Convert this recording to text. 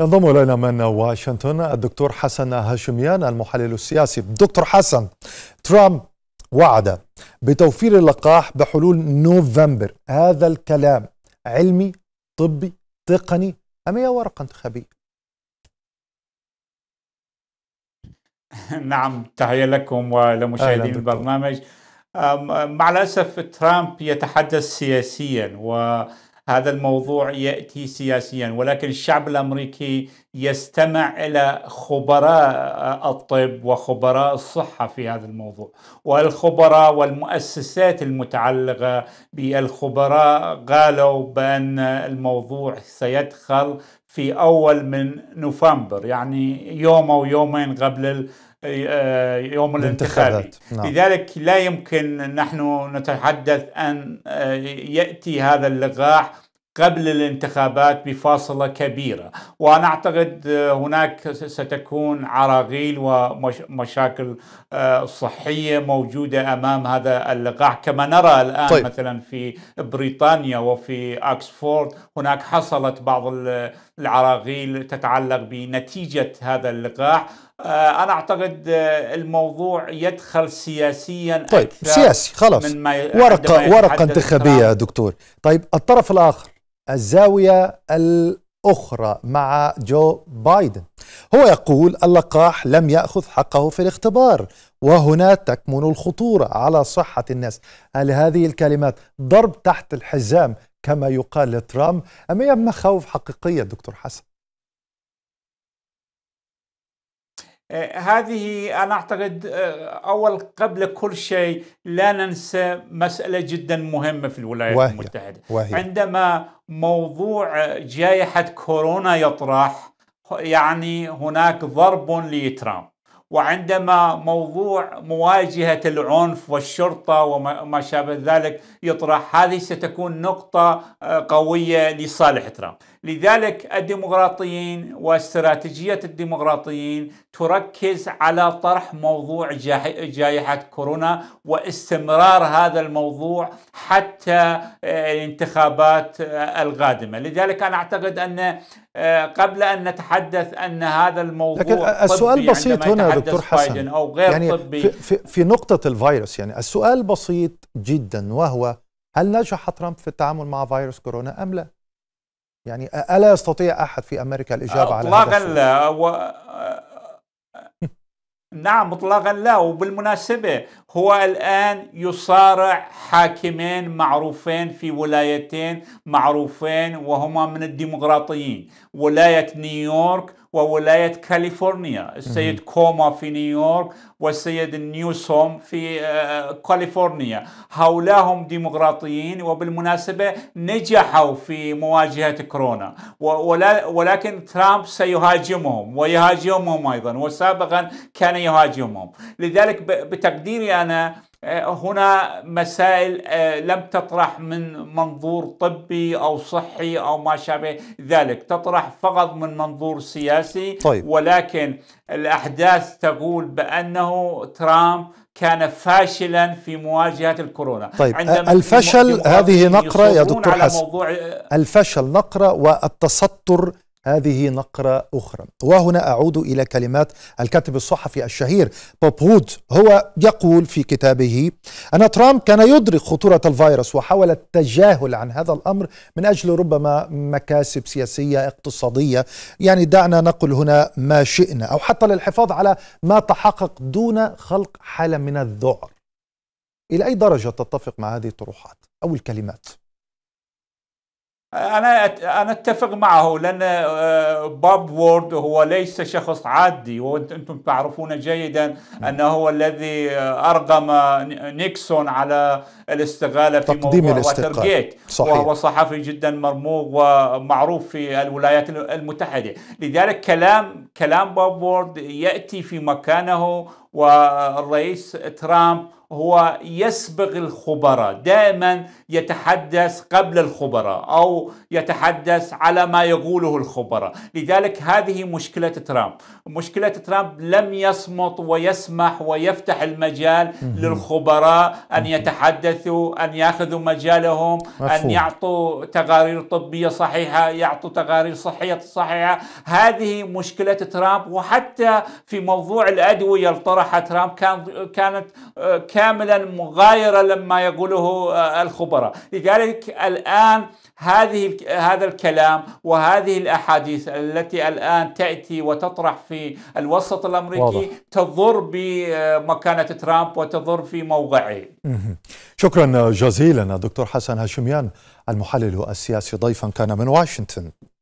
ينضم الينا من واشنطن الدكتور حسن هاشميان المحلل السياسي دكتور حسن ترامب وعد بتوفير اللقاح بحلول نوفمبر هذا الكلام علمي طبي تقني ام هي ورقه انتخابيه نعم تحيه لكم ولمشاهدين البرنامج مع الاسف ترامب يتحدث سياسيا و هذا الموضوع ياتي سياسيا ولكن الشعب الامريكي يستمع الى خبراء الطب وخبراء الصحه في هذا الموضوع والخبراء والمؤسسات المتعلقه بالخبراء قالوا بان الموضوع سيدخل في أول من نوفمبر يعني يوم أو يومين قبل آه، يوم الانتخابي نعم. لذلك لا يمكن نحن نتحدث أن آه، يأتي هذا اللقاح قبل الانتخابات بفاصلة كبيرة وأنا أعتقد آه، هناك ستكون عراغيل ومشاكل آه، صحية موجودة أمام هذا اللقاح كما نرى الآن طيب. مثلا في بريطانيا وفي أكسفورد هناك حصلت بعض العراغيل تتعلق بنتيجة هذا اللقاح آه، انا اعتقد الموضوع يدخل سياسيا طيب سياسي خلاص من ما ورقه ورقه انتخابيه يا دكتور طيب الطرف الاخر الزاوية الأخرى مع جو بايدن هو يقول اللقاح لم يأخذ حقه في الاختبار وهنا تكمن الخطورة على صحة الناس هل هذه الكلمات ضرب تحت الحزام كما يقال لترامب أم هي مخاوف حقيقية دكتور حسن آه، هذه أنا أعتقد آه، أول قبل كل شيء لا ننسى مسألة جدا مهمة في الولايات وهي المتحدة وهي عندما موضوع جائحة كورونا يطرح يعني هناك ضرب لترامب وعندما موضوع مواجهة العنف والشرطة وما شابه ذلك يطرح هذه ستكون نقطة آه، قوية لصالح ترامب لذلك الديمقراطيين واستراتيجية الديمقراطيين تركز على طرح موضوع جائحة كورونا واستمرار هذا الموضوع حتى آه، الانتخابات آه، القادمة لذلك أنا أعتقد أن آه، قبل أن نتحدث أن هذا الموضوع لكن السؤال بسيط هنا دكتور حسن أو غير يعني طبي في, في نقطة الفيروس يعني السؤال بسيط جدا وهو هل نجح ترامب في التعامل مع فيروس كورونا أم لا؟ يعني ألا يستطيع أحد في أمريكا الإجابة على هذا إطلاقا لا و... نعم مطلقا لا وبالمناسبة هو الآن يصارع حاكمين معروفين في ولايتين معروفين وهما من الديمقراطيين ولاية نيويورك وولاية كاليفورنيا السيد كوما في نيويورك والسيد نيوسوم في آه، كاليفورنيا هؤلاء هم ديمقراطيين وبالمناسبة نجحوا في مواجهة كورونا ولكن ترامب سيهاجمهم ويهاجمهم أيضا وسابقا كان يهاجمهم لذلك بتقديري أنا آه، هنا مسائل آه، لم تطرح من منظور طبي او صحي او ما شابه ذلك، تطرح فقط من منظور سياسي طيب. ولكن الاحداث تقول بانه ترامب كان فاشلا في مواجهه الكورونا. طيب عندما الفشل هذه نقره يا دكتور حسن موضوع آه، الفشل نقره والتستر هذه نقرة أخرى وهنا أعود إلى كلمات الكاتب الصحفي الشهير بوب هود هو يقول في كتابه أن ترامب كان يدرك خطورة الفيروس وحاول التجاهل عن هذا الأمر من أجل ربما مكاسب سياسية اقتصادية يعني دعنا نقل هنا ما شئنا أو حتى للحفاظ على ما تحقق دون خلق حالة من الذعر إلى أي درجة تتفق مع هذه الطروحات أو الكلمات؟ انا انا اتفق معه لان آه، باب وورد هو ليس شخص عادي وانتم تعرفون جيدا انه هو الذي آه، ارغم نيكسون على الاستغاله في تقديم موضوع وهو صحفي جدا مرموق ومعروف في الولايات المتحده لذلك كلام كلام باب وورد ياتي في مكانه والرئيس ترامب هو يسبق الخبراء دائما يتحدث قبل الخبراء أو يتحدث على ما يقوله الخبراء لذلك هذه مشكلة ترامب مشكلة ترامب لم يصمت ويسمح ويفتح المجال للخبراء أن يتحدثوا أن يأخذوا مجالهم أن يعطوا تقارير طبية صحيحة يعطوا تقارير صحية صحيحة هذه مشكلة ترامب وحتى في موضوع الأدوية الطرح صراحة ترامب كان كانت آه، كاملا مغايرة لما يقوله آه، الخبراء لذلك الآن هذه هذا الكلام وهذه الأحاديث التي الآن تأتي وتطرح في الوسط الأمريكي واضح. تضر بمكانة آه، ترامب وتضر في موقعه شكرا جزيلا دكتور حسن هاشميان المحلل السياسي ضيفا كان من واشنطن